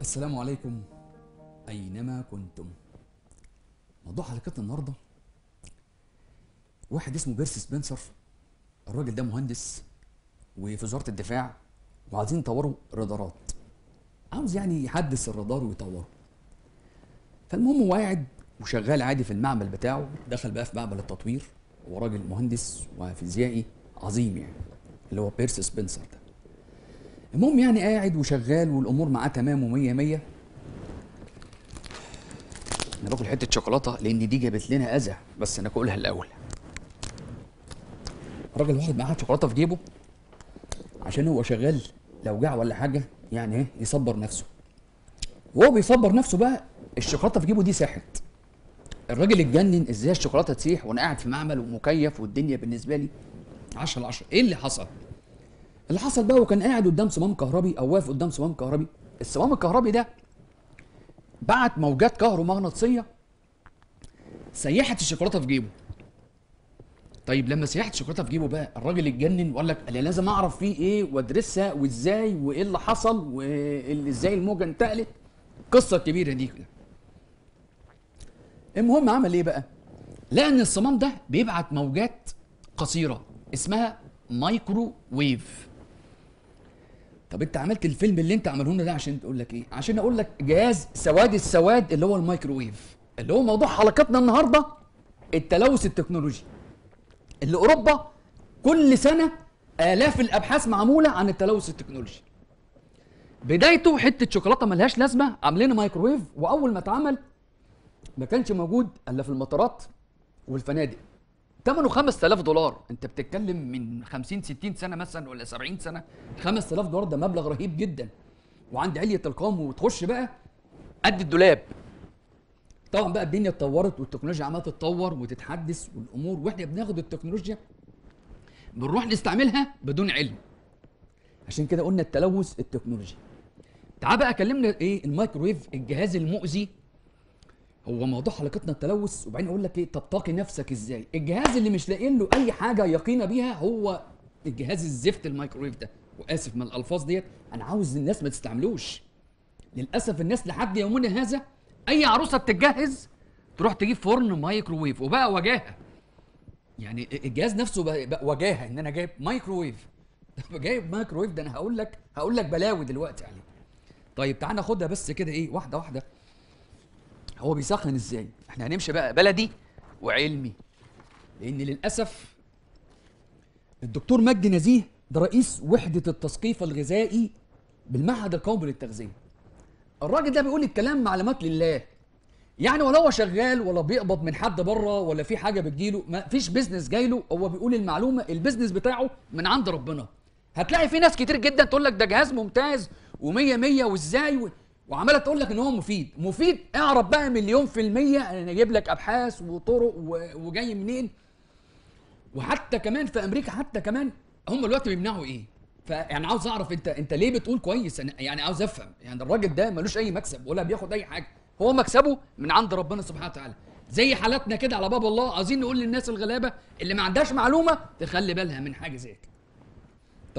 السلام عليكم أينما كنتم موضوع حلقتنا النهاردة واحد اسمه بيرس سبنسر الراجل ده مهندس وفي وزارة الدفاع وعايزين يطوروا رادارات عاوز يعني يحدث الرادار ويطوره فالمهم هو قاعد وشغال عادي في المعمل بتاعه دخل بقى في معمل التطوير وراجل مهندس وفيزيائي عظيم يعني اللي هو بيرس سبنسر ده المهم يعني قاعد وشغال والامور معاه تمام و100 انا باكل حته شوكولاته لان دي جابت لنا اذى بس انا كلها الاول الراجل واخد معاه شوكولاته في جيبه عشان هو شغال لو جاع ولا حاجه يعني ايه يصبر نفسه وهو بيصبر نفسه بقى الشوكولاته في جيبه دي ساحت الراجل اتجنن ازاي الشوكولاته تسيح وانا قاعد في معمل ومكيف والدنيا بالنسبه لي 10 10 ايه اللي حصل اللي حصل بقى وكان قاعد قدام صمام كهربي او واقف قدام صمام كهربي الصمام الكهربي ده بعت موجات كهرومغناطيسيه سيحت الشوكولاته في جيبه طيب لما سيحت الشوكولاته في جيبه بقى الراجل اتجنن وقال لك انا لازم اعرف فيه ايه وادرسها وازاي وايه اللي حصل وازاي الموجه انتقلت القصه الكبيره دي المهم عمل ايه بقى لقى ان الصمام ده بيبعت موجات قصيره اسمها مايكرو ويف طب انت عملت الفيلم اللي انت عمله لنا ده عشان تقول لك ايه عشان اقول لك جهاز سواد السواد اللي هو الميكروويف اللي هو موضوع حلقتنا النهارده التلوث التكنولوجي اللي اوروبا كل سنه الاف الابحاث معموله عن التلوث التكنولوجي بدايته حته شوكولاته ملهاش لازمه عاملين مايكروويف واول ما اتعمل ما كانش موجود الا في المطارات والفنادق ثمنه 5000 دولار انت بتتكلم من 50 60 سنه مثلا ولا 70 سنه 5000 دولار ده مبلغ رهيب جدا وعند علية القوم وتخش بقى قد الدولاب طبعا بقى الدنيا اتطورت والتكنولوجيا عماله تتطور وتتحدث والامور واحنا بناخد التكنولوجيا بنروح نستعملها بدون علم عشان كده قلنا التلوث التكنولوجي تعال بقى كلمنا ايه الميكرويف الجهاز المؤذي هو موضوع حلقتنا التلوث وبعدين اقول لك ايه طب تقي نفسك ازاي الجهاز اللي مش لاقي له اي حاجه يقينا بيها هو الجهاز الزفت الميكرويف ده واسف من الالفاظ ديت انا عاوز الناس ما تستعملوش للاسف الناس لحد يومنا هذا اي عروسه بتتجهز تروح تجيب فرن مايكروويف وبقى وجاهه يعني الجهاز نفسه بقى, بقى وجاهه ان انا جايب مايكروويف طب جايب مايكروويف ده انا هقول لك هقول لك بلاوي دلوقتي عليه طيب تعال ناخدها بس كده ايه واحده واحده هو بيسخن ازاي احنا هنمشي بقى بلدي وعلمي لان للاسف الدكتور مجدي نزيه ده رئيس وحده التثقيف الغذائي بالمعهد القومي للتغذيه الراجل ده بيقول الكلام معلومات لله يعني ولا هو شغال ولا بيقبض من حد بره ولا في حاجه بتجيله ما فيش بيزنس جايله هو بيقول المعلومه البيزنس بتاعه من عند ربنا هتلاقي في ناس كتير جدا تقول لك ده جهاز ممتاز و100 100 وازاي و... وعماله تقول لك ان هو مفيد مفيد اعرف بقى مليون في الميه انا جايب لك ابحاث وطرق وجاي منين وحتى كمان في امريكا حتى كمان هم دلوقتي بيمنعوا ايه فيعني عاوز اعرف انت انت ليه بتقول كويس يعني عاوز افهم يعني الراجل ده ملوش اي مكسب ولا بياخد اي حاجه هو مكسبه من عند ربنا سبحانه وتعالى زي حالاتنا كده على باب الله عايزين نقول للناس الغلابه اللي ما عندهاش معلومه تخلي بالها من حاجه زي كده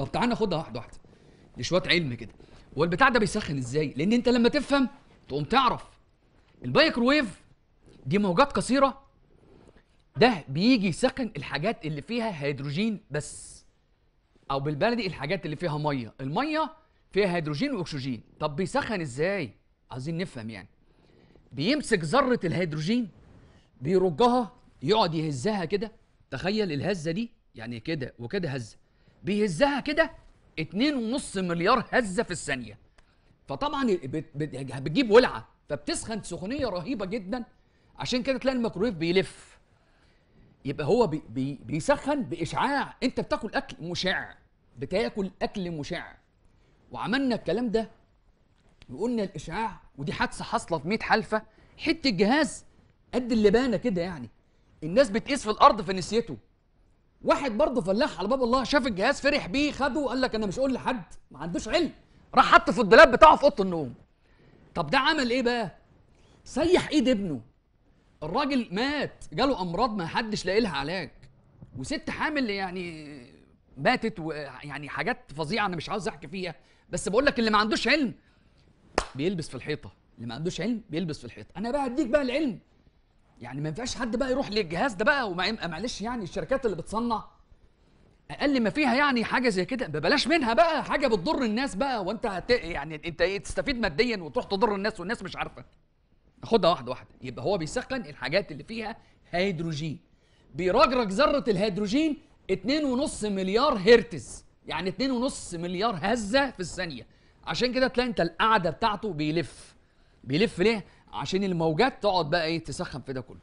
طب تعال ناخدها واحده واحده دي شويه علم كده والبتاع ده بيسخن ازاي لان انت لما تفهم تقوم تعرف الميكروويف دي موجات قصيره ده بيجي يسخن الحاجات اللي فيها هيدروجين بس او بالبلدي الحاجات اللي فيها ميه الميه فيها هيدروجين واكسجين طب بيسخن ازاي عايزين نفهم يعني بيمسك ذره الهيدروجين بيرجها يقعد يهزها كده تخيل الهزه دي يعني كده وكده هزه بيهزها كده 2.5 مليار هزه في الثانيه فطبعا يعني بتجيب ولعه فبتسخن سخونيه رهيبه جدا عشان كده تلاقي الميكرويف بيلف يبقى هو بي بي بيسخن باشعاع انت بتاكل اكل مشع بتاكل اكل مشع وعملنا الكلام ده وقلنا الاشعاع ودي حادثه حصلت 100 حلفه حته الجهاز قد اللبانه كده يعني الناس بتقيس في الارض فنسيته واحد برضه فلاح على باب الله شاف الجهاز فرح بيه خده وقال لك انا مش قول لحد ما عندوش علم راح حط في الدولاب بتاعه في اوضه النوم طب ده عمل ايه بقى سيح ايد ابنه الراجل مات جاله امراض ما حدش لاقي لها علاج وست حامل يعني ماتت ويعني حاجات فظيعه انا مش عاوز احكي فيها بس بقول لك اللي ما عندوش علم بيلبس في الحيطه اللي ما عندوش علم بيلبس في الحيطه انا بقى هديك بقى العلم يعني ما ينفعش حد بقى يروح للجهاز ده بقى وما معلش يعني الشركات اللي بتصنع اقل ما فيها يعني حاجه زي كده ببلاش منها بقى حاجه بتضر الناس بقى وانت هت... يعني انت ايه تستفيد ماديا وتروح تضر الناس والناس مش عارفه خدها واحده واحده يبقى هو بيسخن الحاجات اللي فيها هيدروجين بيرجرج ذره الهيدروجين 2.5 مليار هرتز يعني 2.5 مليار هزه في الثانيه عشان كده تلاقي انت القعده بتاعته بيلف بيلف ليه عشان الموجات تقعد بقى ايه تسخن في ده كله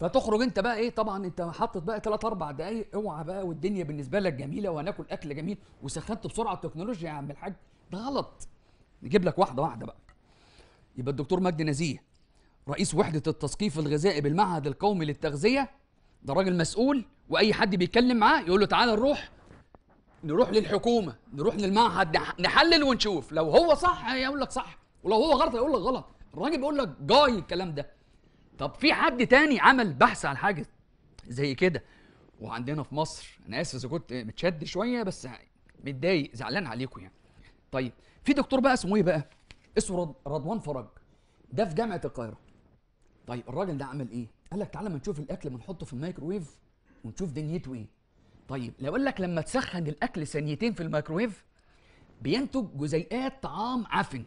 فتخرج انت بقى ايه طبعا انت حاطط بقى 3 4 دقائق اوعى بقى والدنيا بالنسبه لك جميله وهناكل اكل جميل وسخنت بسرعه التكنولوجيا يا عم الحاج ده غلط نجيب لك واحده واحده بقى يبقى الدكتور مجدي نزيه رئيس وحده التثقيف الغذائي بالمعهد القومي للتغذيه ده راجل مسؤول واي حد بيتكلم معاه يقول له تعالى نروح نروح للحكومه نروح للمعهد نحلل ونشوف لو هو صح هيقول لك صح ولو هو غلط هيقول لك غلط الراجل بيقول لك جاي الكلام ده طب في حد تاني عمل بحث عن حاجه زي كده وعندنا في مصر انا اسف اذا كنت متشد شويه بس متضايق زعلان عليكم يعني طيب في دكتور بقى اسمه ايه بقى اسمه رضوان فرج ده في جامعه القاهره طيب الراجل ده عمل ايه قال لك تعالى ما نشوف الاكل بنحطه في الميكروويف ونشوف دنيته ايه طيب لو قال لك لما تسخن الاكل ثانيتين في الميكروويف بينتج جزيئات طعام عفن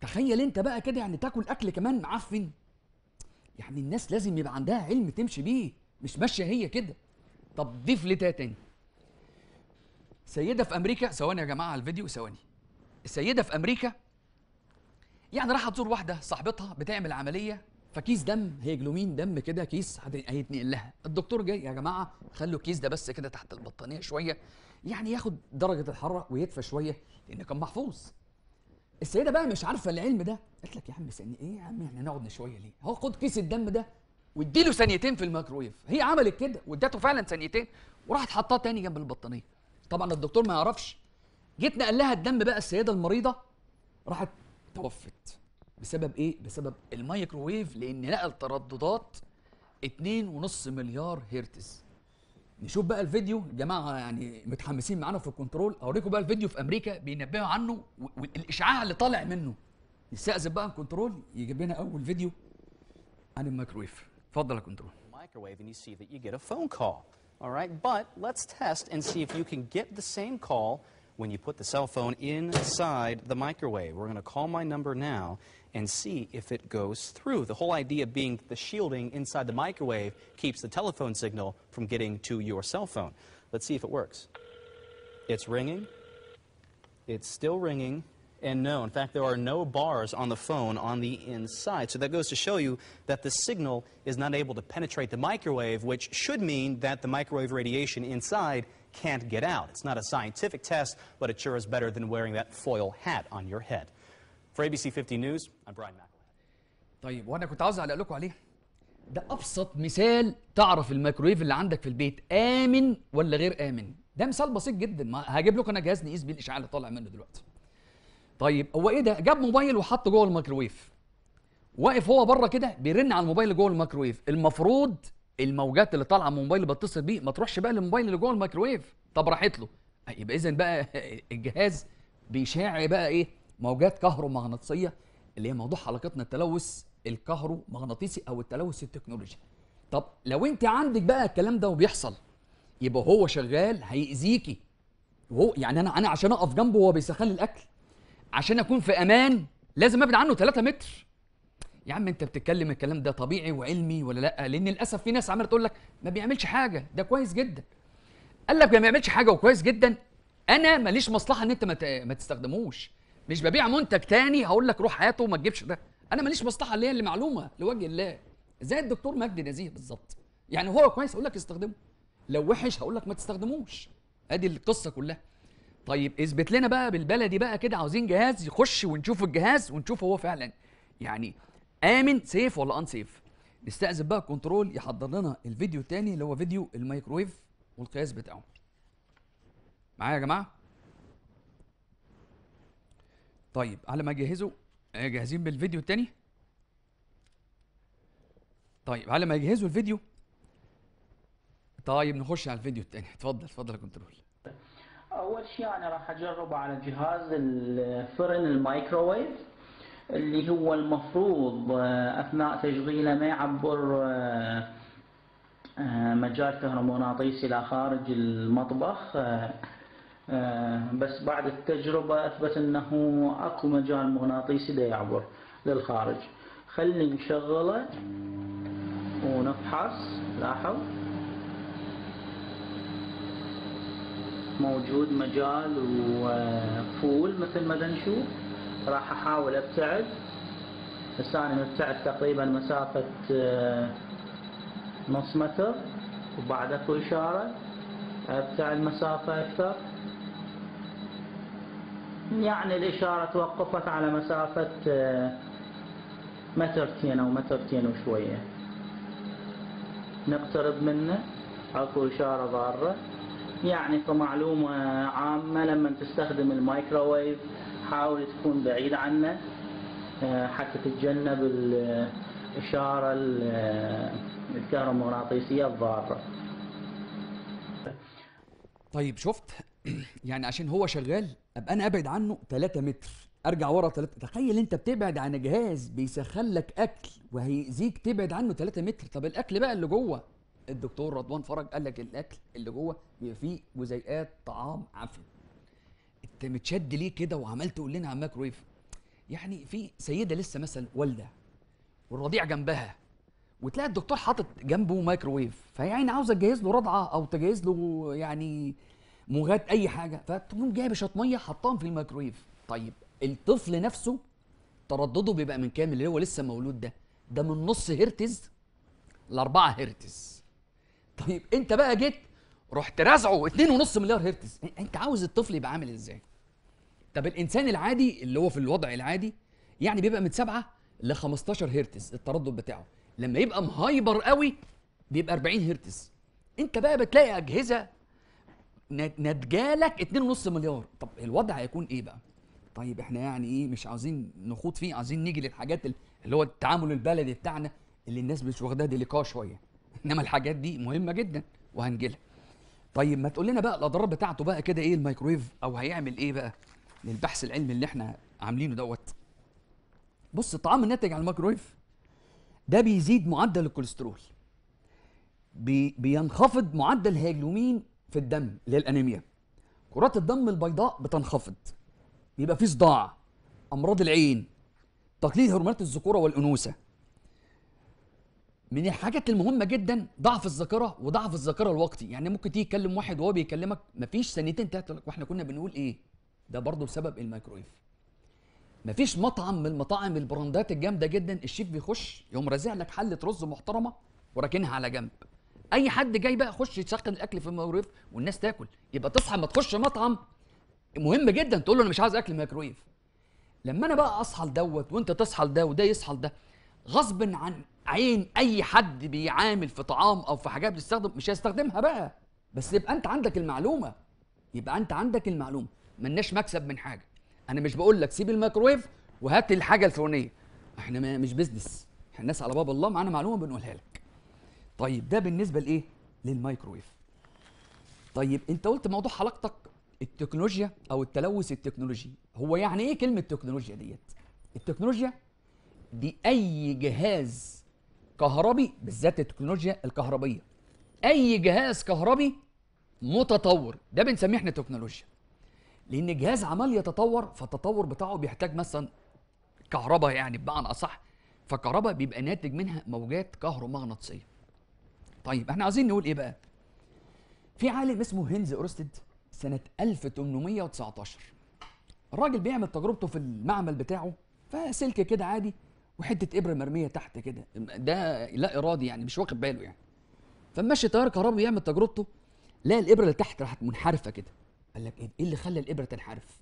تخيل انت بقى كده يعني تاكل اكل كمان معفن يعني الناس لازم يبقى عندها علم تمشي بيه مش ماشيه هي كده طب ضيف لتها تاني سيده في امريكا ثواني يا جماعه على الفيديو ثواني السيده في امريكا يعني راحت تزور واحده صاحبتها بتعمل عمليه فكيس دم هيجلومين دم كده كيس هيتنقل لها الدكتور جاي يا جماعه خلوا الكيس ده بس كده تحت البطانيه شويه يعني ياخد درجه الحراره ويدفى شويه لان كان محفوظ السيده بقى مش عارفه العلم ده قالت لك يا عم ثانيه ايه يا عم احنا نقعد شويه ليه هو خد كيس الدم ده واديله ثانيتين في الميكرويف هي عملت كده وادته فعلا ثانيتين وراحت حطاه تاني جنب البطانيه طبعا الدكتور ما يعرفش جيت نقل لها الدم بقى السيده المريضه راحت توفت بسبب ايه بسبب الميكروويف لان نقل ترددات 2.5 مليار هرتز نشوف بقى الفيديو يا جماعه يعني متحمسين معانا في الكنترول اوريكم بقى الفيديو في امريكا بينبهوا عنه والاشعاع اللي طالع منه يستاذن بقى الكنترول يجيب لنا اول فيديو عن الميكرويف اتفضل يا كنترول microwave and you see that you get a phone call all right but let's test and see if you can get the same call when you put the cell phone inside the microwave we're going to call my number now and see if it goes through. The whole idea being the shielding inside the microwave keeps the telephone signal from getting to your cell phone. Let's see if it works. It's ringing. It's still ringing. And no, in fact, there are no bars on the phone on the inside. So that goes to show you that the signal is not able to penetrate the microwave, which should mean that the microwave radiation inside can't get out. It's not a scientific test, but it sure is better than wearing that foil hat on your head. For ABC 50 News, I'm Brian McElhenney. طيب وانا كنت عاوز اعلق لكم عليه ده ابسط مثال تعرف الميكرويف اللي عندك في البيت امن ولا غير امن ده مثال بسيط جدا ما هجيب لكم انا جهاز نقيس بيه الاشعاع اللي طالع منه دلوقتي طيب هو ايه ده جاب موبايل وحطه جوه الميكرويف واقف هو بره كده بيرن على الموبايل اللي جوه الميكرويف المفروض الموجات اللي طالعه من الموبايل بتصل بيه ما تروحش بقى للموبايل اللي جوه الميكرويف طب راحت له يبقى اذا بقى الجهاز بيشاع بقى ايه موجات كهرومغناطيسيه اللي هي موضوع حلقتنا التلوث الكهرومغناطيسي او التلوث التكنولوجي طب لو انت عندك بقى الكلام ده وبيحصل يبقى هو شغال هيأذيكي وهو يعني انا انا عشان اقف جنبه وهو بيسخن لي الاكل عشان اكون في امان لازم ابعد عنه 3 متر يا عم انت بتتكلم الكلام ده طبيعي وعلمي ولا لا لان للاسف في ناس عماله تقول لك ما بيعملش حاجه ده كويس جدا قال لك ما بيعملش حاجه وكويس جدا انا ماليش مصلحه ان انت ما تستخدموش مش ببيع منتج تاني هقول لك روح هاته وما تجيبش ده انا ماليش مصلحه ليا اللي معلومه لوجه الله زي الدكتور مجدي نزيه بالظبط يعني هو كويس اقول لك استخدمه لو وحش هقول لك ما تستخدموش ادي القصه كلها طيب اثبت لنا بقى بالبلدي بقى كده عاوزين جهاز يخش ونشوف الجهاز ونشوف هو فعلا يعني امن سيف ولا ان سيف نستأذن بقى كنترول يحضر لنا الفيديو الثاني اللي هو فيديو الميكرويف والقياس بتاعه معايا يا جماعه طيب على ما اجهزه آه، جاهزين بالفيديو التاني طيب على ما يجهزوا الفيديو طيب نخش على الفيديو التاني اتفضل اتفضل يا كنترول اول شيء انا راح اجربه على جهاز الفرن الميكروويف اللي هو المفروض آه، اثناء تشغيله ما يعبر آه، مجال كهرومغناطيسي الى خارج المطبخ آه، بس بعد التجربة أثبت أنه أكو مجال مغناطيسي دا يعبر للخارج خلي نشغله ونفحص لاحظ موجود مجال وفول مثل ما نشوف راح أحاول أبتعد بس أنا مبتعد تقريبا مسافة آه، نص متر وبعد أكو إشارة أبتعد مسافة أكثر يعني الإشارة توقفت على مسافة آه، مترتين أو مترتين وشوية نقترب منه اكو إشارة ضارة يعني كمعلومة عامة لما تستخدم الميكروويف حاول تكون بعيد عنه آه، حتى تتجنب الإشارة آه، الكهرومغناطيسية الضارة طيب شفت يعني عشان هو شغال ابقى انا ابعد عنه 3 متر ارجع ورا 3 تخيل انت بتبعد عن جهاز بيسخن لك اكل وهيأذيك تبعد عنه 3 متر طب الاكل بقى اللي جوه الدكتور رضوان فرج قال لك الاكل اللي جوه بيبقى فيه جزيئات طعام عفن انت متشد ليه كده وعمال تقول لنا على الميكرويف يعني في سيده لسه مثلا والده والرضيع جنبها وتلاقي الدكتور حاطط جنبه مايكروويف فيعني عاوزه تجهز له رضعه او تجهز له يعني مغاد اي حاجه فتقوم جايب شطميه حطاهم في الميكرويف طيب الطفل نفسه تردده بيبقى من كام اللي هو لسه مولود ده ده من نص هرتز ل 4 هرتز طيب انت بقى جيت رحت رازعه 2.5 مليار هرتز إيه، انت عاوز الطفل يبقى عامل ازاي طب الانسان العادي اللي هو في الوضع العادي يعني بيبقى من 7 ل 15 هرتز التردد بتاعه لما يبقى مهايبر قوي بيبقى 40 هرتز انت بقى بتلاقي اجهزه نتجالك 2.5 مليار طب الوضع هيكون ايه بقى طيب احنا يعني ايه مش عاوزين نخوض فيه عايزين نيجي للحاجات اللي هو التعامل البلدي بتاعنا اللي الناس مش واخداها ديليكا شويه انما الحاجات دي مهمه جدا وهنجيلها طيب ما تقول لنا بقى الاضرار بتاعته بقى كده ايه الميكرويف او هيعمل ايه بقى للبحث العلمي اللي احنا عاملينه دوت بص الطعام الناتج عن الميكرويف ده بيزيد معدل الكوليسترول بي بينخفض معدل الهيجلومين في الدم اللي هي الانيميا كرات الدم البيضاء بتنخفض بيبقى في صداع امراض العين تقليل هرمونات الذكوره والانوثه من الحاجات المهمه جدا ضعف الذاكره وضعف الذاكره الوقتي يعني ممكن تيجي تكلم واحد وهو بيكلمك مفيش ثانيتين ثلاثه واحنا كنا بنقول ايه ده برضه بسبب الميكرويف مفيش مطعم من المطاعم البراندات الجامده جدا الشيف بيخش يقوم رازع لك حله رز محترمه وراكنها على جنب اي حد جاي بقى يخش يسخن الاكل في الميكرويف والناس تاكل يبقى تصحى ما تخش مطعم مهم جدا تقول له انا مش عايز اكل ميكرويف لما انا بقى اصحى لدوت وانت تصحى لده وده يصحى لده غصب عن عين اي حد بيعامل في طعام او في حاجات بتستخدم مش هيستخدمها بقى بس يبقى انت عندك المعلومه يبقى انت عندك المعلومه ملناش مكسب من حاجه انا مش بقول لك سيب الميكرويف وهات الحاجه الفلانيه احنا مش بيزنس احنا الناس على باب الله معانا معلومه بنقولها لك طيب ده بالنسبه لايه للمايكرويف طيب انت قلت موضوع حلقتك التكنولوجيا او التلوث التكنولوجي هو يعني ايه كلمه تكنولوجيا ديت التكنولوجيا دي اي جهاز كهربي بالذات التكنولوجيا الكهربيه اي جهاز كهربي متطور ده بنسميه احنا تكنولوجيا لان جهاز عمال يتطور فالتطور بتاعه بيحتاج مثلا كهرباء يعني بمعنى اصح فالكهرباء بيبقى ناتج منها موجات كهرومغناطيسيه طيب احنا عايزين نقول ايه بقى في عالم اسمه هينز اورستد سنه 1819 الراجل بيعمل تجربته في المعمل بتاعه فسلك كده عادي وحته ابره مرميه تحت كده ده لا ارادي يعني مش واخد باله يعني فماشي طيار كهربي يعمل تجربته لقى الابره اللي تحت راحت منحرفه كده قال لك ايه اللي خلى الابره تنحرف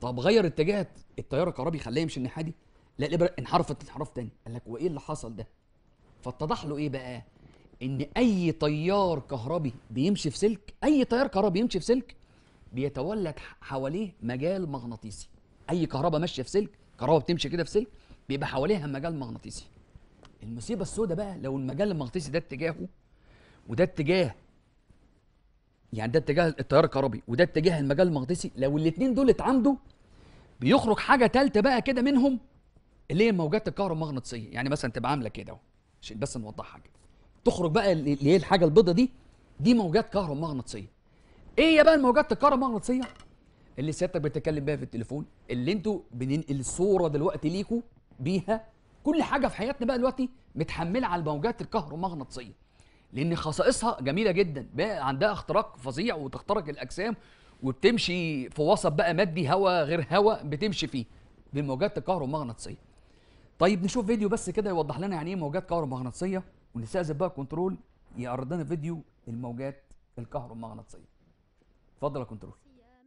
طب غير اتجاه التيار الكهربي خلاه يمشي الناحيه دي لا الابره انحرفت انحراف تاني قال لك وايه اللي حصل ده فاتضح له ايه بقى ان اي تيار كهربي بيمشي في سلك اي تيار كهربي بيمشي في سلك بيتولد حواليه مجال مغناطيسي اي كهرباء ماشيه في سلك كهرباء بتمشي كده في سلك بيبقى حواليها مجال مغناطيسي المصيبه السوداء بقى لو المجال المغناطيسي ده اتجاهه وده اتجاه يعني ده اتجاه التيار الكهربي وده اتجاه المجال المغناطيسي لو الاثنين دول اتعمدوا بيخرج حاجه ثالثه بقى كده منهم اللي هي موجات الكهرومغناطيسيه يعني مثلا تبقى عامله كده اهو عشان بس نوضحها كده تخرج بقى اللي هي الحاجه البيضه دي دي موجات كهرومغناطيسيه ايه يا بقى الموجات الكهرومغناطيسيه اللي سيادتك بتتكلم بيها في التليفون اللي انتوا بننقل الصوره دلوقتي ليكوا بيها كل حاجه في حياتنا بقى دلوقتي متحمله على الموجات الكهرومغناطيسيه لان خصائصها جميله جدا بقى عندها اختراق فظيع وتخترق الاجسام وبتمشي في وسط بقى مادي هواء غير هواء بتمشي فيه بالموجات الكهرومغناطيسيه طيب نشوف فيديو بس كده يوضح لنا يعني ايه موجات كهرومغناطيسيه ونستأذن بقى كنترول يعرض لنا فيديو الموجات الكهرومغناطيسية اتفضل يا كنترول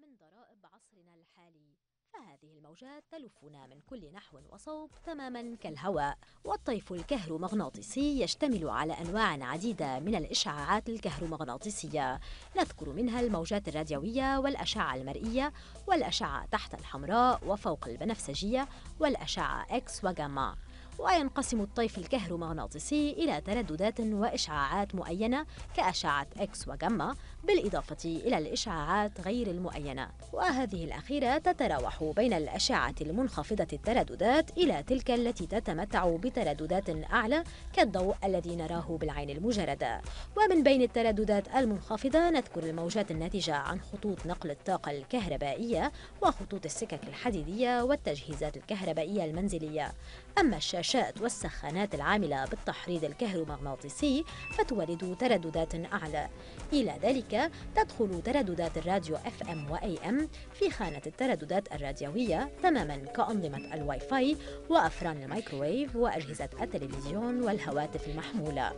من ضرائب عصرنا الحالي فهذه الموجات تلفنا من كل نحو وصوب تماما كالهواء والطيف الكهرومغناطيسي يشتمل على أنواع عديدة من الإشعاعات الكهرومغناطيسية نذكر منها الموجات الراديوية والأشعة المرئية والأشعة تحت الحمراء وفوق البنفسجية والأشعة إكس وجاما وينقسم الطيف الكهرومغناطيسي إلى ترددات وإشعاعات معينة كأشعة إكس وجاما بالإضافة إلى الإشعاعات غير المعينة وهذه الأخيرة تتراوح بين الأشعة المنخفضة الترددات إلى تلك التي تتمتع بترددات أعلى كالضوء الذي نراه بالعين المجردة ومن بين الترددات المنخفضة نذكر الموجات الناتجة عن خطوط نقل الطاقة الكهربائية وخطوط السكك الحديدية والتجهيزات الكهربائية المنزلية أما الشاشة الشاشات والسخانات العاملة بالتحريض الكهرومغناطيسي فتولد ترددات أعلى إلى ذلك تدخل ترددات الراديو اف ام AM ام في خانة الترددات الراديوية تماما كأنظمة الواي فاي وأفران الميكروويف وأجهزة التلفزيون والهواتف المحمولة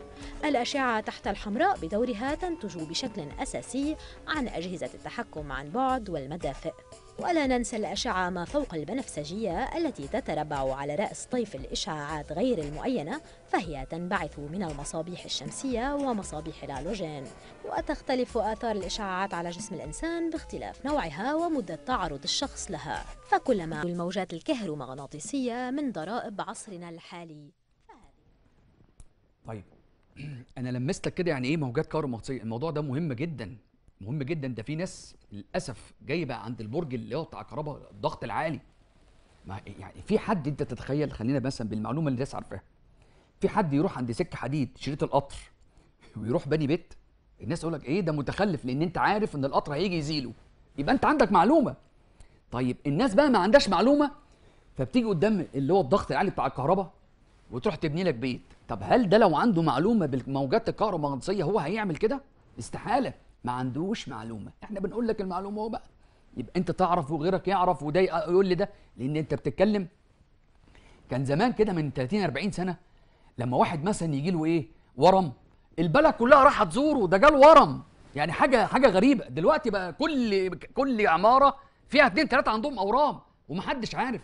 الأشعة تحت الحمراء بدورها تنتج بشكل أساسي عن أجهزة التحكم عن بعد والمدافئ ولا ننسى الأشعة ما فوق البنفسجية التي تتربع على رأس طيف الإشعاعات غير المؤينة فهي تنبعث من المصابيح الشمسية ومصابيح الهالوجين وتختلف آثار الإشعاعات على جسم الإنسان باختلاف نوعها ومدة تعرض الشخص لها فكلما الموجات الكهرومغناطيسية من ضرائب عصرنا الحالي طيب انا لمستك كده يعني ايه موجات كهرومغناطيسيه الموضوع ده مهم جدا مهم جدا ده في ناس للاسف جاي بقى عند البرج اللي هو بتاع كهرباء الضغط العالي ما يعني في حد انت تتخيل خلينا مثلا بالمعلومه اللي الناس عارفاها في حد يروح عند سكه حديد شريط القطر ويروح بني بيت الناس تقول لك ايه ده متخلف لان انت عارف ان القطر هيجي يزيله يبقى انت عندك معلومه طيب الناس بقى ما عندهاش معلومه فبتيجي قدام اللي هو الضغط العالي بتاع الكهرباء وتروح تبني لك بيت طب هل ده لو عنده معلومه بالموجات الكهرومغناطيسيه هو هيعمل كده استحاله ما عندوش معلومه احنا بنقول لك المعلومه اهو بقى يبقى انت تعرف وغيرك يعرف وده يقول لي ده لان انت بتتكلم كان زمان كده من 30 40 سنه لما واحد مثلا يجي له ايه ورم البلد كلها راح تزوره ده جاله ورم يعني حاجه حاجه غريبه دلوقتي بقى كل كل عماره فيها اتنين تلاته عندهم اورام ومحدش عارف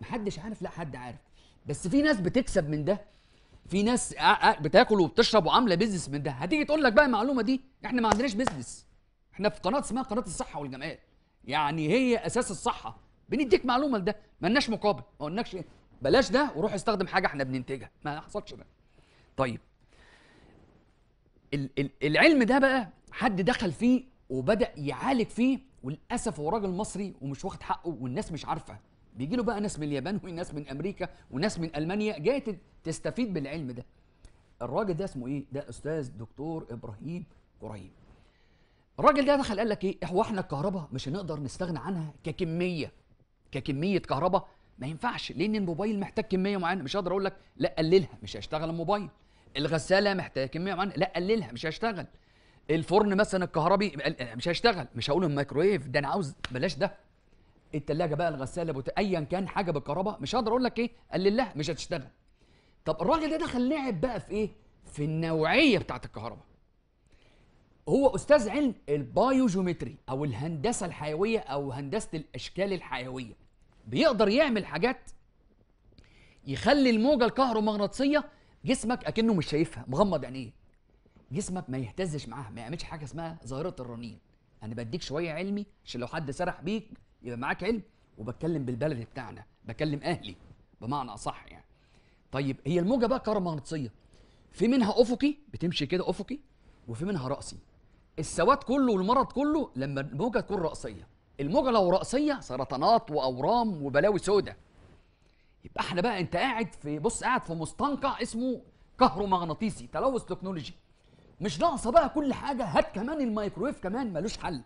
محدش عارف لا حد عارف بس في ناس بتكسب من ده في ناس بتاكل وبتشرب وعامله بيزنس من ده هتيجي تقول لك بقى المعلومه دي احنا ما عندناش بيزنس احنا في قناه اسمها قناه الصحه والجمال يعني هي اساس الصحه بنديك معلومه لده مالناش مقابل ما قلناش إيه. بلاش ده وروح استخدم حاجه احنا بننتجها ما حصلش ده طيب العلم ده بقى حد دخل فيه وبدا يعالج فيه وللاسف هو راجل مصري ومش واخد حقه والناس مش عارفه بيجي له بقى ناس من اليابان وناس من امريكا وناس من المانيا جايه تستفيد بالعلم ده الراجل ده اسمه ايه ده استاذ دكتور ابراهيم قريب الراجل ده دخل قال لك ايه هو احنا الكهرباء مش هنقدر نستغنى عنها ككميه ككميه كهرباء ما ينفعش لان الموبايل محتاج كميه معينه مش هقدر اقول لك لا قللها مش هيشتغل الموبايل الغساله محتاجه كميه معينه لا قللها مش هيشتغل الفرن مثلا الكهربي مش هيشتغل مش هقول الميكرويف ده انا عاوز بلاش ده التلاجه بقى الغساله بوت... ايا كان حاجه بالكهرباء مش هقدر اقول لك ايه قال لها مش هتشتغل طب الراجل ده دخل لعب بقى في ايه في النوعيه بتاعه الكهرباء هو استاذ علم البايوجيومتري او الهندسه الحيويه او هندسه الاشكال الحيويه بيقدر يعمل حاجات يخلي الموجه الكهرومغناطيسيه جسمك اكنه مش شايفها مغمض عينيه جسمك ما يهتزش معاها ما يعملش حاجه اسمها ظاهره الرنين انا بديك شويه علمي عشان لو حد سرح بيك يبقى معاك علم وبتكلم بالبلد بتاعنا بكلم اهلي بمعنى اصح يعني طيب هي الموجه بقى كهرومغناطيسيه في منها افقي بتمشي كده افقي وفي منها راسي السواد كله والمرض كله لما الموجه تكون راسيه الموجه لو راسيه سرطانات واورام وبلاوي سوداء يبقى احنا بقى انت قاعد في بص قاعد في مستنقع اسمه كهرومغناطيسي تلوث تكنولوجي مش ناقصه بقى كل حاجه هات كمان الميكرويف كمان ملوش حل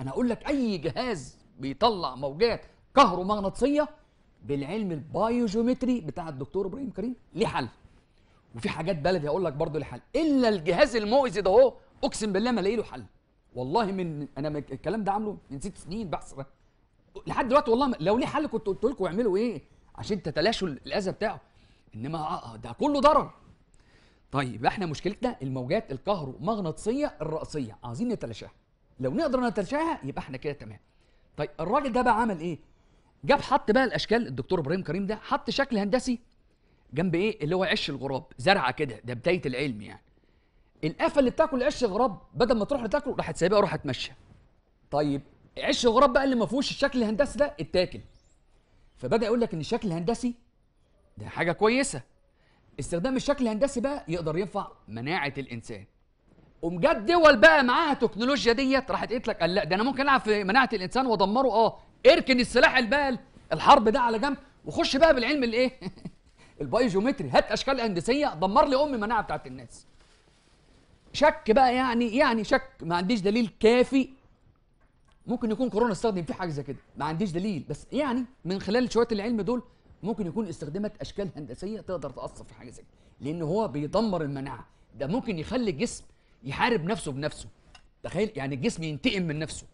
انا اقول لك اي جهاز بيطلع موجات كهرومغناطيسيه بالعلم البايوجيومتري بتاع الدكتور ابراهيم كريم ليه حل وفي حاجات بلدي هقول لك برضه ليه حل الا الجهاز المؤذي ده اهو اقسم بالله ما الاقي له حل والله من انا من الكلام ده عامله من ست سنين بحث لحد دلوقتي والله لو ليه حل كنت قلت لكم اعملوا ايه عشان تتلاشوا الاذى بتاعه انما آه، آه، ده كله ضرر طيب احنا مشكلتنا الموجات الكهرومغناطيسيه الرأسيه عايزين نتلاشاها لو نقدر نتلاشاها يبقى احنا كده تمام طيب الراجل ده بقى عمل ايه جاب حط بقى الاشكال الدكتور ابراهيم كريم ده حط شكل هندسي جنب ايه اللي هو عش الغراب زرعه كده ده بدايه العلم يعني القفه اللي بتاكل عش الغراب بدل ما تروح تاكله راحت سايبها وراحت ماشيه طيب عش الغراب بقى اللي ما فيهوش الشكل الهندسي ده اتاكل فبدا يقول لك ان الشكل الهندسي ده حاجه كويسه استخدام الشكل الهندسي بقى يقدر ينفع مناعه الانسان قوم جت دول بقى معاها تكنولوجيا ديت راحت قالت لك قال لا ده انا ممكن العب في مناعه الانسان وادمره اه اركن السلاح البال الحرب ده على جنب وخش بقى بالعلم الايه البايوجيومتري هات اشكال هندسيه دمر لي ام المناعه بتاعت الناس شك بقى يعني يعني شك ما عنديش دليل كافي ممكن يكون كورونا استخدم فيه حاجه زي كده ما عنديش دليل بس يعني من خلال شويه العلم دول ممكن يكون استخدمت اشكال هندسيه تقدر تاثر في حاجه زي كده لان هو بيدمر المناعه ده ممكن يخلي الجسم يحارب نفسه بنفسه تخيل يعني الجسم ينتقم من نفسه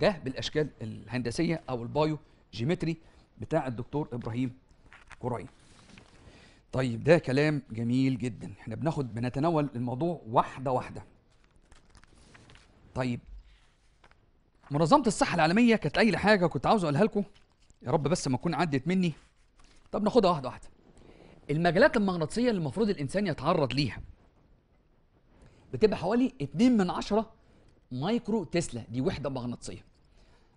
ده بالاشكال الهندسيه او البايو جيمتري بتاع الدكتور ابراهيم كوراي طيب ده كلام جميل جدا احنا بناخد بنتناول الموضوع واحده واحده طيب منظمه الصحه العالميه كانت اي حاجه كنت عاوز اقولها لكم يا رب بس ما تكون عدت مني طب ناخدها واحده واحده المجالات المغناطيسيه اللي المفروض الانسان يتعرض ليها بتبقى حوالي 2 من 10 مايكرو تسلا دي وحده مغناطيسيه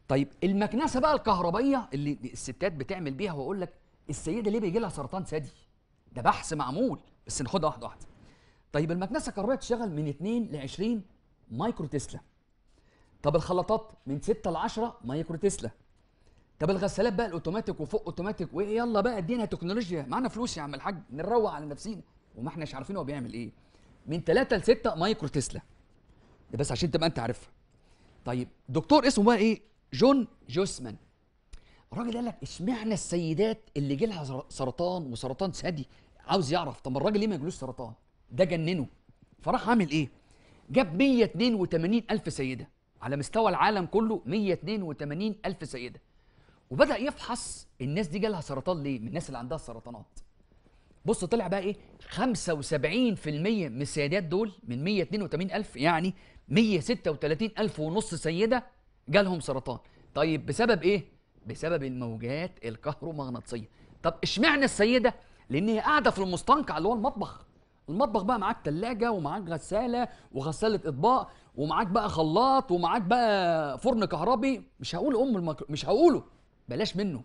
طيب المكنسه بقى الكهربائيه اللي الستات بتعمل بيها واقول لك السيده ليه بيجي لها سرطان ثدي ده بحث معمول بس ناخدها واحده واحده طيب المكنسه الكهربائيه تشتغل من 2 ل 20 مايكرو تسلا طب الخلاطات من 6 ل 10 مايكرو تسلا طب الغسالات بقى الاوتوماتيك وفوق اوتوماتيك وايه يلا بقى ادينا تكنولوجيا معانا فلوس يا عم الحاج نروق على نفسينا وما احناش عارفين هو بيعمل ايه من 3 ل 6 مايكرو تسلا ده بس عشان تبقى انت عارفها طيب دكتور اسمه بقى ايه جون جوسمان الراجل قال لك اشمعنى السيدات اللي جيلها سرطان وسرطان ثدي عاوز يعرف طب الراجل ليه ما يجيلوش سرطان ده جننه فراح عامل ايه جاب 182 الف سيده على مستوى العالم كله 182 الف سيده وبدا يفحص الناس دي جالها سرطان ليه من الناس اللي عندها السرطانات بص طلع بقى ايه 75% من السيدات دول من 182000 يعني 136000 ونص سيده جالهم سرطان طيب بسبب ايه بسبب الموجات الكهرومغناطيسيه طب اشمعنى السيده لان هي قاعده في المستنقع اللي هو المطبخ المطبخ بقى معاك ثلاجه ومعاك غساله وغساله اطباق ومعاك بقى خلاط ومعاك بقى فرن كهربي مش هقول ام المكر... مش هقوله بلاش منه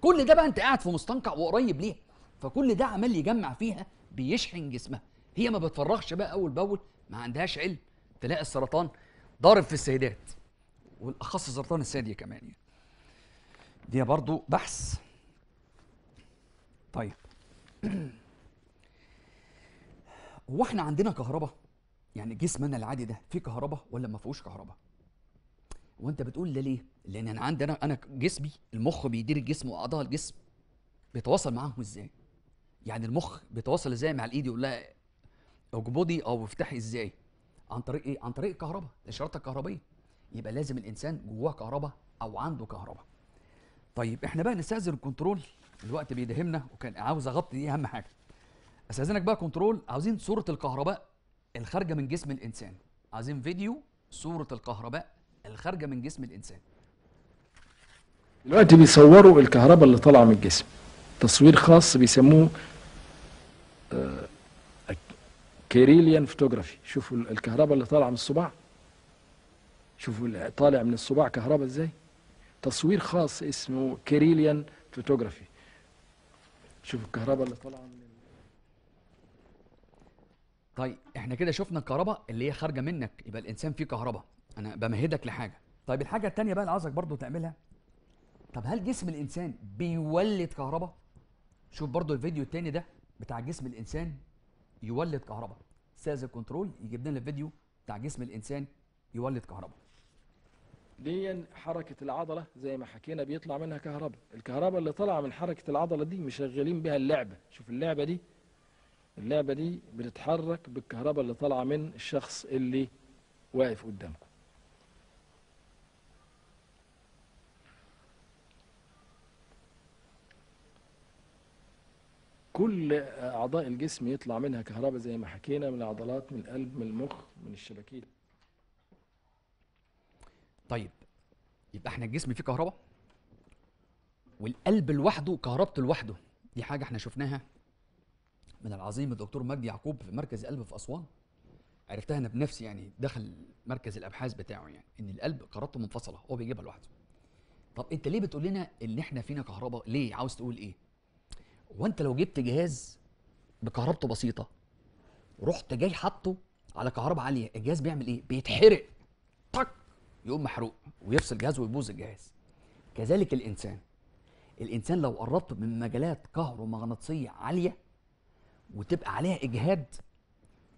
كل ده بقى انت قاعد في مستنقع وقريب ليها فكل ده عمال يجمع فيها بيشحن جسمها هي ما بتفرغش بقى اول باول ما عندهاش علم تلاقي السرطان ضارب في السيدات والاخص سرطان الثدي كمان يعني. دي برضو بحث طيب هو احنا عندنا كهرباء يعني جسمنا العادي ده فيه كهرباء ولا ما فيهوش كهرباء وانت بتقول ده ليه لان انا عندي انا انا جسمي المخ بيدير الجسم واعضاء الجسم بيتواصل معاهم ازاي يعني المخ بيتواصل ازاي مع الايد يقول لها اجبضي او افتحي ازاي عن طريق ايه عن طريق الكهرباء الاشارات الكهربيه يبقى لازم الانسان جواه كهرباء او عنده كهرباء طيب احنا بقى نستاذن الكنترول الوقت بيدهمنا وكان عاوز اغطي دي اهم حاجه استاذنك بقى كنترول عاوزين صوره الكهرباء الخارجه من جسم الانسان عايزين فيديو صوره الكهرباء الخارجه من جسم الانسان دلوقتي بيصوروا الكهرباء اللي طالعه من الجسم تصوير خاص بيسموه كيريليان آه، فوتوغرافي شوفوا الكهرباء اللي طالعه من الصباع شوفوا طالع من الصباع كهرباء ازاي تصوير خاص اسمه كيريليان فوتوغرافي شوفوا الكهرباء اللي طالعه من طيب احنا كده شفنا الكهرباء اللي هي خارجه منك يبقى الانسان فيه كهرباء انا بمهدك لحاجه طيب الحاجه الثانيه بقى اللي عاوزك برضو تعملها طب هل جسم الانسان بيولد كهرباء شوف برضو الفيديو التاني ده بتاع جسم الانسان يولد كهرباء ساز الكنترول يجيب لنا الفيديو بتاع جسم الانسان يولد كهرباء دي حركة العضلة زي ما حكينا بيطلع منها كهرباء الكهرباء اللي طالعة من حركة العضلة دي مشغلين بها اللعبة شوف اللعبة دي اللعبة دي بتتحرك بالكهرباء اللي طالعة من الشخص اللي واقف قدامكم كل أعضاء الجسم يطلع منها كهرباء زي ما حكينا من العضلات من القلب من المخ من الشبكية طيب يبقى احنا الجسم فيه كهرباء والقلب لوحده كهربته لوحده دي حاجة احنا شفناها من العظيم الدكتور مجدي يعقوب في مركز القلب في أسوان عرفتها أنا بنفسي يعني دخل مركز الأبحاث بتاعه يعني إن القلب كهربته منفصلة هو بيجيبها لوحده طب أنت ليه بتقول لنا إن احنا فينا كهرباء ليه عاوز تقول إيه وانت لو جبت جهاز بكهربته بسيطه رحت جاي حاطه على كهرباء عاليه الجهاز بيعمل ايه بيتحرق طق يقوم محروق ويفصل الجهاز ويبوظ الجهاز كذلك الانسان الانسان لو قربته من مجالات كهرومغناطيسيه عاليه وتبقى عليها اجهاد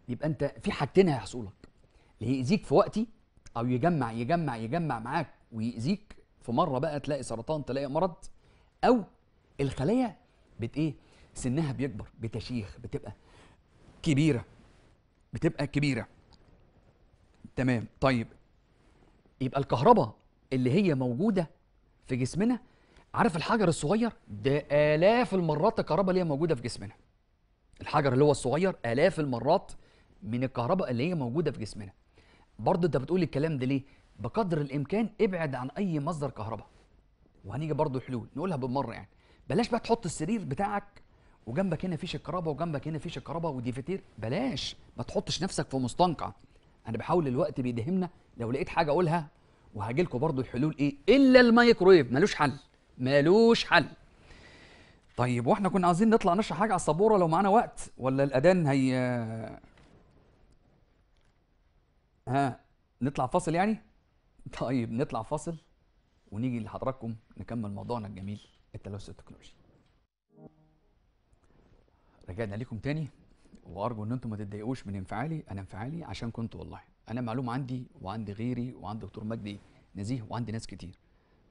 يبقى انت في حاجتين هيحصلوا لك اللي هيأذيك في وقتي او يجمع يجمع يجمع معاك ويأذيك في مره بقى تلاقي سرطان تلاقي مرض او الخلايا بت ايه سنها بيكبر بتشيخ بتبقى كبيره بتبقى كبيره تمام طيب يبقى الكهرباء اللي هي موجوده في جسمنا عارف الحجر الصغير ده آلاف المرات الكهرباء اللي هي موجودة في جسمنا الحجر اللي هو الصغير آلاف المرات من الكهرباء اللي هي موجودة في جسمنا برضه أنت بتقول الكلام ده ليه؟ بقدر الإمكان ابعد عن أي مصدر كهرباء وهنيجي برضه حلول نقولها بالمرة يعني بلاش بقى تحط السرير بتاعك وجنبك هنا فيش الكهرباء وجنبك هنا فيش ودي فتير بلاش ما تحطش نفسك في مستنقع انا بحاول الوقت بيدهمنا لو لقيت حاجه اقولها وهاجي لكم برضه الحلول ايه الا الميكرويف ملوش حل ملوش حل طيب واحنا كنا عايزين نطلع نشرح حاجه على السبوره لو معانا وقت ولا الاذان هي ها نطلع فاصل يعني طيب نطلع فاصل ونيجي لحضراتكم نكمل موضوعنا الجميل التلوث التكنولوجي رجعنا ليكم تاني وارجو ان انتم ما تتضايقوش من انفعالي انا انفعالي عشان كنت والله انا معلوم عندي وعند غيري وعند دكتور مجدي نزيه وعند ناس كتير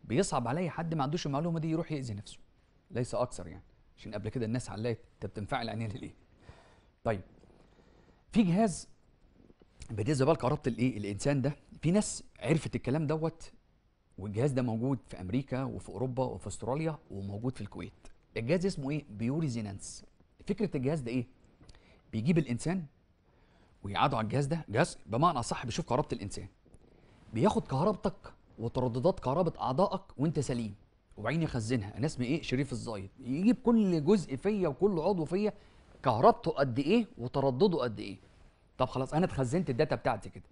بيصعب عليا حد ما عندوش المعلومه دي يروح ياذي نفسه ليس اكثر يعني عشان قبل كده الناس علقت انت بتنفعل عينيها ليه طيب في جهاز بالنسبه بقى لقرابه الايه الانسان ده في ناس عرفت الكلام دوت والجهاز ده موجود في امريكا وفي اوروبا وفي استراليا وموجود في الكويت الجهاز اسمه ايه بيوريزينانس فكره الجهاز ده ايه بيجيب الانسان ويقعده على الجهاز ده جهاز بمعنى صح بيشوف كهربه الانسان بياخد كهربتك وترددات كهربه اعضائك وانت سليم وبعدين يخزنها انا اسمي ايه شريف الزايد يجيب كل جزء فيا وكل عضو فيا كهربته قد ايه وتردده قد ايه طب خلاص انا اتخزنت الداتا بتاعتي كده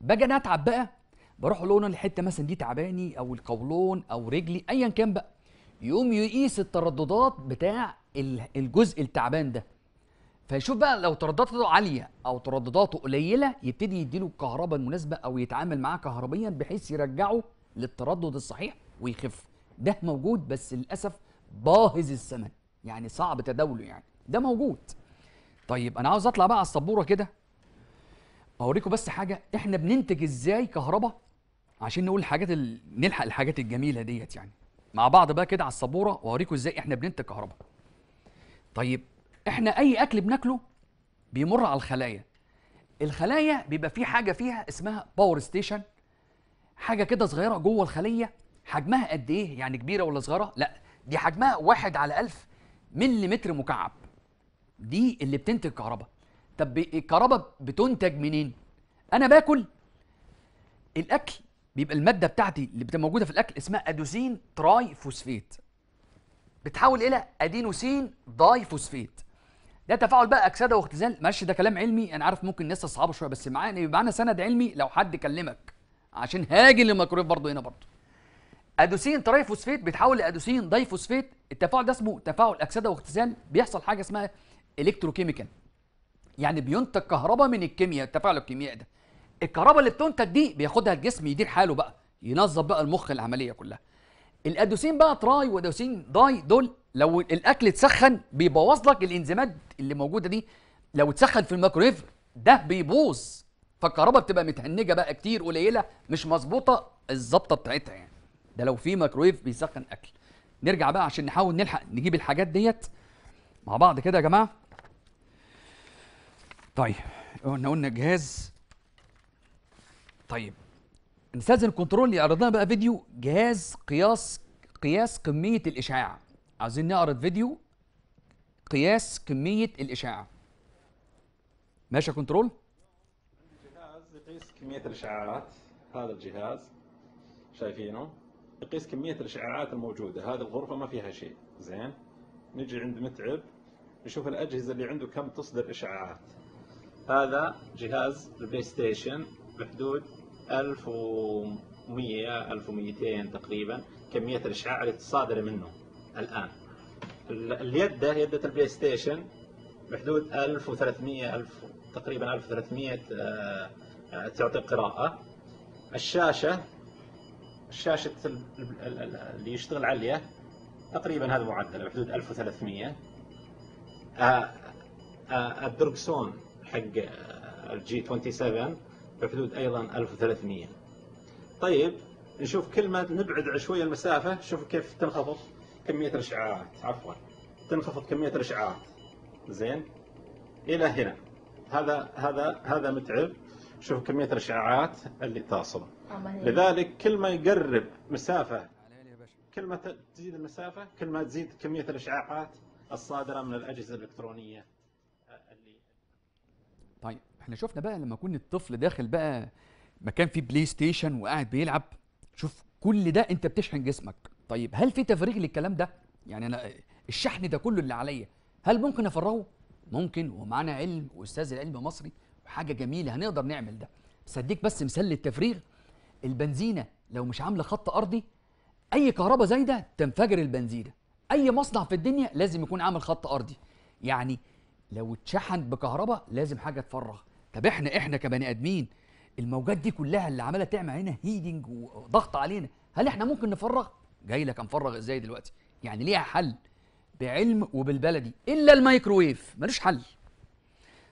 باجي انا اتعب بقى بروح لون الحته مثلا دي تعباني او القولون او رجلي ايا كان بقى يقوم يقيس الترددات بتاع الجزء التعبان ده فيشوف بقى لو تردداته عاليه او تردداته قليله يبتدي يديله الكهرباء المناسبه او يتعامل معاه كهربيا بحيث يرجعه للتردد الصحيح ويخف ده موجود بس للاسف باهظ الثمن يعني صعب تداوله يعني ده موجود طيب انا عاوز اطلع بقى على السبوره كده اوريكم بس حاجه احنا بننتج ازاي كهرباء عشان نقول الحاجات ال... نلحق الحاجات الجميله ديت يعني مع بعض بقى كده على السبوره واوريكم ازاي احنا بننتج كهرباء طيب احنا اي اكل بناكله بيمر على الخلايا الخلايا بيبقى في حاجه فيها اسمها باور ستيشن حاجه كده صغيره جوه الخليه حجمها قد ايه يعني كبيره ولا صغيره لا دي حجمها واحد على ألف ملم مكعب دي اللي بتنتج كهرباء طب الكهرباء بتنتج منين انا باكل الاكل بيبقى الماده بتاعتي اللي بتبقى موجوده في الاكل اسمها ادوسين تراي فوسفيت بتحول الى ادينوسين داي فوسفيت ده تفاعل بقى اكسده واختزال معلش ده كلام علمي انا عارف ممكن لسه تصعبه شويه بس معانا يبقى معانا سند علمي لو حد كلمك عشان هاجي للميكرويف برضه هنا برضه ادوسين تراي فوسفيت بيتحول لادوسين داي فوسفيت التفاعل ده اسمه تفاعل اكسده واختزال بيحصل حاجه اسمها الكتروكيميكال يعني بينتج كهرباء من الكيمياء التفاعل الكيميائي ده الكهرباء اللي بتنتج دي بياخدها الجسم يدير حاله بقى ينظم بقى المخ العمليه كلها الادوسين بقى تراي وادوسين داي دول لو الاكل اتسخن بيبوظ لك الانزيمات اللي موجوده دي لو اتسخن في الميكرويف ده بيبوظ فالكهرباء بتبقى متهنجه بقى كتير قليله مش مظبوطه الظبطه بتاعتها يعني ده لو في ميكرويف بيسخن اكل نرجع بقى عشان نحاول نلحق نجيب الحاجات ديت مع بعض كده يا جماعه طيب قلنا قلنا جهاز طيب نستاذن الكنترول اللي لنا بقى فيديو جهاز قياس قياس كميه الاشعاع عايزين نعرض فيديو قياس كميه الاشعاع ماشي يا كنترول جهاز يقيس كميه الاشعاعات هذا الجهاز شايفينه يقيس كميه الاشعاعات الموجوده هذه الغرفه ما فيها شيء زين نجي عند متعب نشوف الاجهزه اللي عنده كم تصدر اشعاعات هذا جهاز البلاي ستيشن بحدود 1100 1200 تقريبا كمية الإشعاع اللي تصادر منه الآن ده يدة البلاي ستيشن بحدود 1300 1000 تقريبا 1300 آه، آه، تعطي قراءة الشاشة شاشة اللي يشتغل عليها تقريبا هذا معدل بحدود 1300 آه، الدركسون حق الجي 27 بحدود أيضا 1300 طيب نشوف كل ما نبعد شوية المسافة شوف كيف تنخفض كمية الإشعاعات عفوا تنخفض كمية الإشعاعات زين إلى هنا هذا هذا هذا متعب شوف كمية الإشعاعات اللي تصل لذلك كل ما يقرب مسافة كل ما تزيد المسافة كل ما تزيد كمية الإشعاعات الصادرة من الأجهزة الإلكترونية احنا شفنا بقى لما يكون الطفل داخل بقى مكان فيه بلاي ستيشن وقاعد بيلعب شوف كل ده انت بتشحن جسمك طيب هل في تفريغ للكلام ده يعني انا الشحن ده كله اللي عليا هل ممكن افرغه ممكن ومعانا علم واستاذ العلم مصري وحاجه جميله هنقدر نعمل ده بس اديك بس مثال للتفريغ البنزينه لو مش عامله خط ارضي اي كهرباء زايده تنفجر البنزينه اي مصنع في الدنيا لازم يكون عامل خط ارضي يعني لو اتشحن بكهرباء لازم حاجه تفرغ طب احنا احنا كبني ادمين الموجات دي كلها اللي عماله تعمل علينا هيدنج وضغط علينا هل احنا ممكن نفرغ جاي لك نفرغ ازاي دلوقتي يعني ليها حل بعلم وبالبلدي الا الميكروويف ملوش حل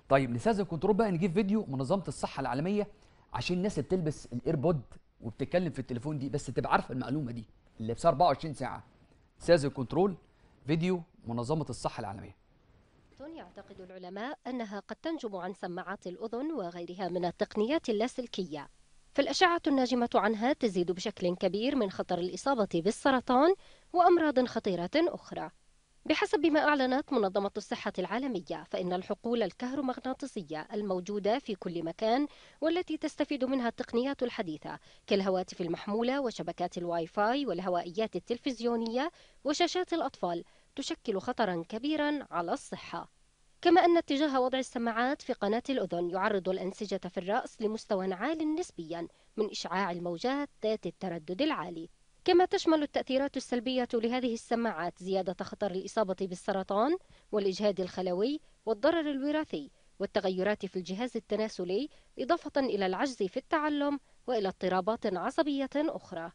طيب نساز الكنترول بقى نجيب فيديو منظمه الصحه العالميه عشان الناس اللي بتلبس الايربود وبتتكلم في التليفون دي بس تبقى عارفه المعلومه دي اللي لابسها 24 ساعه ساز الكنترول فيديو منظمه الصحه العالميه يعتقد العلماء أنها قد تنجم عن سماعات الأذن وغيرها من التقنيات اللاسلكية فالأشعة الناجمة عنها تزيد بشكل كبير من خطر الإصابة بالسرطان وأمراض خطيرة أخرى بحسب ما أعلنت منظمة الصحة العالمية فإن الحقول الكهرومغناطيسية الموجودة في كل مكان والتي تستفيد منها التقنيات الحديثة كالهواتف المحمولة وشبكات الواي فاي والهوائيات التلفزيونية وشاشات الأطفال تشكل خطرا كبيرا على الصحة كما أن اتجاه وضع السماعات في قناة الأذن يعرض الأنسجة في الرأس لمستوى عال نسبيا من إشعاع الموجات ذات التردد العالي كما تشمل التأثيرات السلبية لهذه السماعات زيادة خطر الإصابة بالسرطان والإجهاد الخلوي والضرر الوراثي والتغيرات في الجهاز التناسلي إضافة إلى العجز في التعلم وإلى اضطرابات عصبية أخرى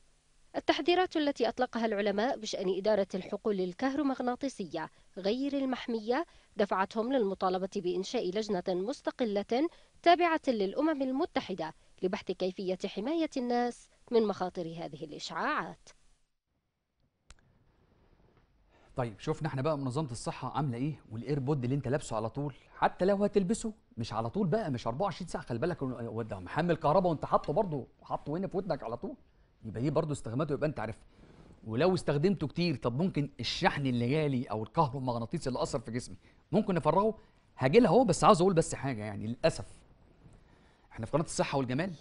التحذيرات التي أطلقها العلماء بشأن إدارة الحقول الكهرومغناطيسية غير المحمية دفعتهم للمطالبة بإنشاء لجنة مستقلة تابعة للأمم المتحدة لبحث كيفية حماية الناس من مخاطر هذه الإشعاعات طيب شوفنا احنا بقى منظمه الصحه عامله ايه والايربود اللي انت لابسه على طول حتى لو هتلبسه مش على طول بقى مش 24 ساعه خلي بالك محمل كهرباء وانت حاطه برضه حاطه هنا في ودنك على طول يبقى دي برضه استخدمته يبقى انت عارفها ولو استخدمته كتير طب ممكن الشحن اللي جالي او الكهرومغناطيسي اللي اثر في جسمي ممكن نفرغه هاجي لها اهو بس عاوز اقول بس حاجه يعني للاسف احنا في قناه الصحه والجمال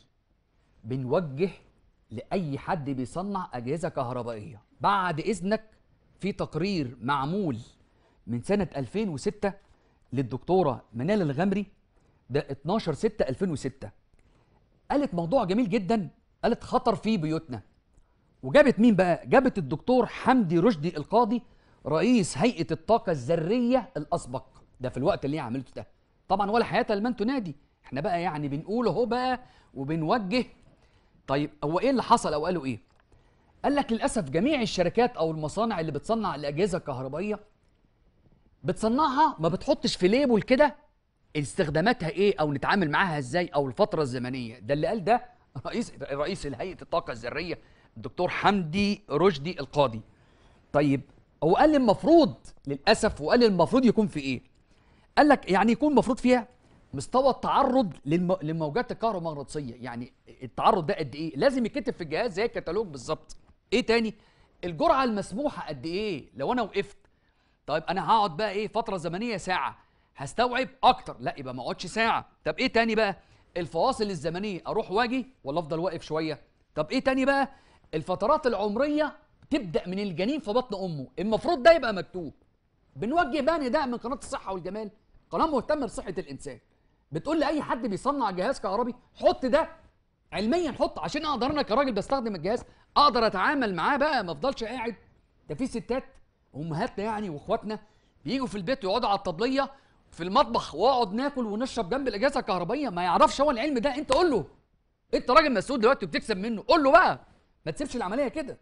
بنوجه لاي حد بيصنع اجهزه كهربائيه بعد اذنك في تقرير معمول من سنه 2006 للدكتوره منال الغمري ده 12 6 2006 قالت موضوع جميل جدا قالت خطر في بيوتنا وجابت مين بقى جابت الدكتور حمدي رشدي القاضي رئيس هيئه الطاقه الذريه الاسبق ده في الوقت اللي هي عملته ده طبعا ولا حياه لمن تنادي احنا بقى يعني بنقول اهو بقى وبنوجه طيب هو ايه اللي حصل او قالوا ايه قال لك للاسف جميع الشركات او المصانع اللي بتصنع الاجهزه الكهربائيه بتصنعها ما بتحطش في ليبل كده استخداماتها ايه او نتعامل معاها ازاي او الفتره الزمنيه ده اللي قال ده رئيس رئيس هيئه الطاقه الذريه الدكتور حمدي رشدي القاضي طيب هو قال لي المفروض للاسف وقال لي المفروض يكون في ايه قال لك يعني يكون المفروض فيها مستوى التعرض للم... للموجات الكهرومغناطيسيه يعني التعرض ده قد ايه لازم يتكتب في الجهاز زي الكتالوج بالظبط ايه تاني الجرعه المسموحه قد ايه لو انا وقفت طيب انا هقعد بقى ايه فتره زمنيه ساعه هستوعب اكتر لا يبقى ما اقعدش ساعه طب ايه تاني بقى الفواصل الزمنيه اروح واجي ولا افضل واقف شويه طب ايه تاني بقى الفترات العمريه تبدا من الجنين في بطن امه المفروض ده يبقى مكتوب بنوجه بقى نداء من قناه الصحه والجمال قناه مهتمه بصحه الانسان بتقول لاي حد بيصنع جهاز كهربي حط ده علميا حط عشان اقدر انا كراجل بستخدم الجهاز اقدر اتعامل معاه بقى ما افضلش قاعد ده في ستات امهاتنا يعني واخواتنا بيجوا في البيت يقعدوا على الطبليه في المطبخ واقعد ناكل ونشرب جنب الاجهزه الكهربائيه ما يعرفش هو العلم ده انت قول له انت راجل مسؤول دلوقتي وبتكسب منه قول له بقى ما تسيبش العمليه كده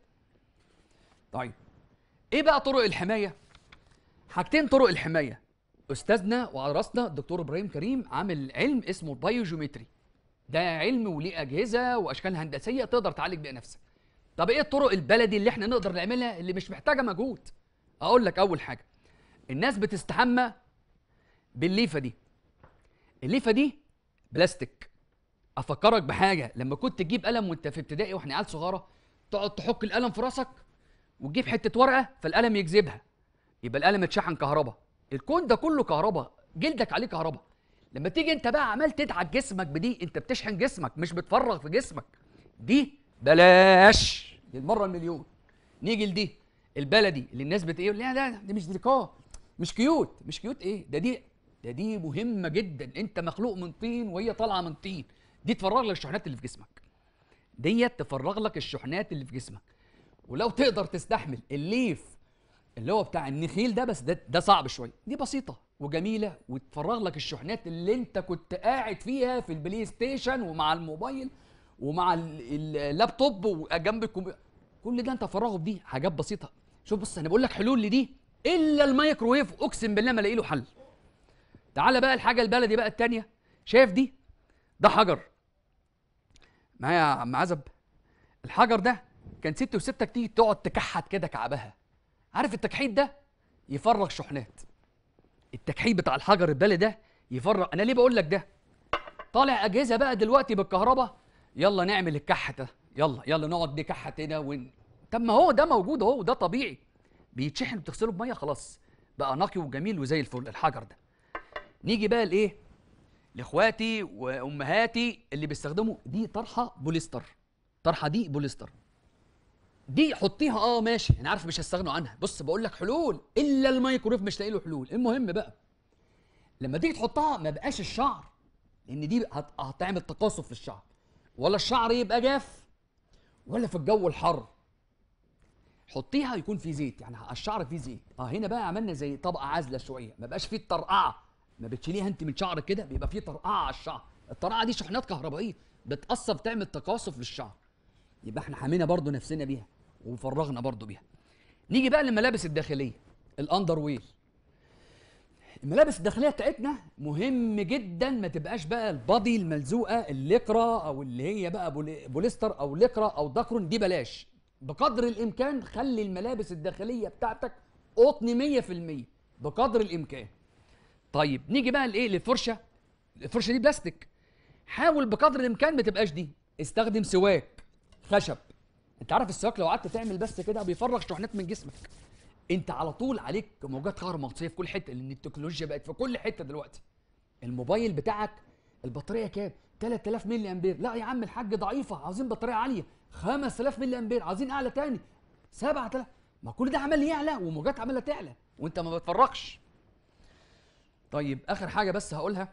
طيب ايه بقى طرق الحمايه حاجتين طرق الحمايه استاذنا وعلى راسنا الدكتور ابراهيم كريم عامل علم اسمه بايوجيومتري ده علم وليه اجهزه واشكال هندسيه تقدر تعالج بيها نفسك طب ايه الطرق البلدي اللي احنا نقدر نعملها اللي مش محتاجه مجهود اقول لك اول حاجه الناس بتستحمى بالليفه دي الليفه دي بلاستيك افكرك بحاجه لما كنت تجيب قلم وانت في ابتدائي واحنا عيال صغيره تقعد تحك القلم في راسك وتجيب حته ورقه فالقلم يجذبها يبقى القلم اتشحن كهرباء الكون ده كله كهرباء جلدك عليه كهرباء لما تيجي انت بقى عمال تدعك جسمك بدي انت بتشحن جسمك مش بتفرغ في جسمك دي بلاش دي المره المليون نيجي لدي البلدي اللي الناس بتقول إيه لا لا دي مش ديكور مش كيوت مش كيوت ايه ده دي ده دي مهمه جدا انت مخلوق من طين وهي طالعه من طين دي تفرغ لك الشحنات اللي في جسمك ديت تفرغ لك الشحنات اللي في جسمك ولو تقدر تستحمل الليف اللي هو بتاع النخيل ده بس ده, ده صعب شويه دي بسيطه وجميله وتفرغ لك الشحنات اللي انت كنت قاعد فيها في البلاي ستيشن ومع الموبايل ومع اللابتوب وجنب الكمبيوتر كل ده انت فرغه بدي حاجات بسيطه شوف بص انا بقول لك حلول لدي الا الميكروويف اقسم بالله ما لاقي له حل تعالى بقى الحاجه البلدي بقى التانيه شايف دي ده حجر معايا يا عم عزب الحجر ده كان ست وستك تيجي تقعد تكحت كده كعبها عارف التكحيت ده يفرغ شحنات التكحيت بتاع الحجر البلدي ده يفرغ انا ليه بقول لك ده طالع اجهزه بقى دلوقتي بالكهرباء يلا نعمل الكحت ده يلا يلا نقعد نكحت هنا ون... طب ما هو ده موجود اهو ده طبيعي بيتشحن وتغسله بميه خلاص بقى نقي وجميل وزي الفل الحجر ده نيجي بقى لايه لاخواتي وامهاتي اللي بيستخدموا دي طرحه بوليستر طرحه دي بوليستر دي حطيها اه ماشي انا عارف مش هستغنوا عنها بص بقول لك حلول الا الميكرويف مش لاقي له حلول المهم بقى لما تيجي تحطها ما بقاش الشعر لان دي هتعمل تقاصف في الشعر ولا الشعر يبقى جاف ولا في الجو الحر حطيها يكون في زيت يعني الشعر فيه زيت اه هنا بقى عملنا زي طبقه عازله شويه ما بقاش فيه الطرقعه ما بتشيليها انت من شعرك كده بيبقى فيه طرقعه على الشعر الطرقعه دي شحنات كهربائيه بتاثر تعمل تقاصف للشعر يبقى احنا حمينا برضو نفسنا بيها وفرغنا برضو بيها نيجي بقى للملابس الداخليه الاندر وير الملابس الداخليه بتاعتنا مهم جدا ما تبقاش بقى البادي الملزوقه الليكرا او اللي هي بقى بوليستر او ليكرا او دكرون دي بلاش بقدر الامكان خلي الملابس الداخليه بتاعتك قطن 100% بقدر الامكان طيب نيجي بقى لايه للفرشه الفرشه دي بلاستيك حاول بقدر الامكان ما تبقاش دي استخدم سواك خشب انت عارف السواك لو قعدت تعمل بس كده بيفرغ شحنات من جسمك انت على طول عليك موجات كهرومغناطيسيه في كل حته لان التكنولوجيا بقت في كل حته دلوقتي الموبايل بتاعك البطاريه كام 3000 ملي امبير لا يا عم الحاج ضعيفه عاوزين بطاريه عاليه 5000 ملي امبير عايزين اعلى تاني 7000 ما كل ده عمال يعلى وموجات عماله تعلى وانت ما بتفرغش طيب اخر حاجه بس هقولها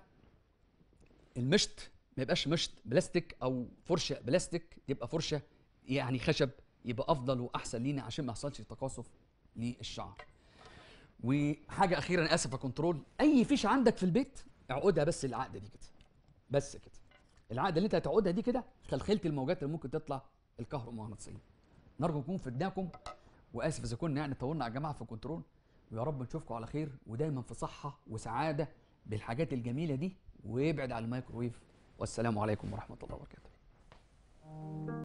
المشط ما يبقاش مشط بلاستيك او فرشه بلاستيك تبقى فرشه يعني خشب يبقى افضل واحسن لينا عشان ما يحصلش تقاصف للشعر وحاجه اخيره اسف يا كنترول اي فيش عندك في البيت اعقدها بس العقده دي كده بس كده العقده اللي انت هتعقدها دي كده خلخلت الموجات اللي ممكن تطلع الكهرومغناطيسيه نرجو يكون فدناكم واسف اذا كنا يعني طولنا على الجماعه في الكنترول ويا رب نشوفكم على خير ودايما في صحه وسعاده بالحاجات الجميله دي ويبعد عن الميكروويف والسلام عليكم ورحمه الله وبركاته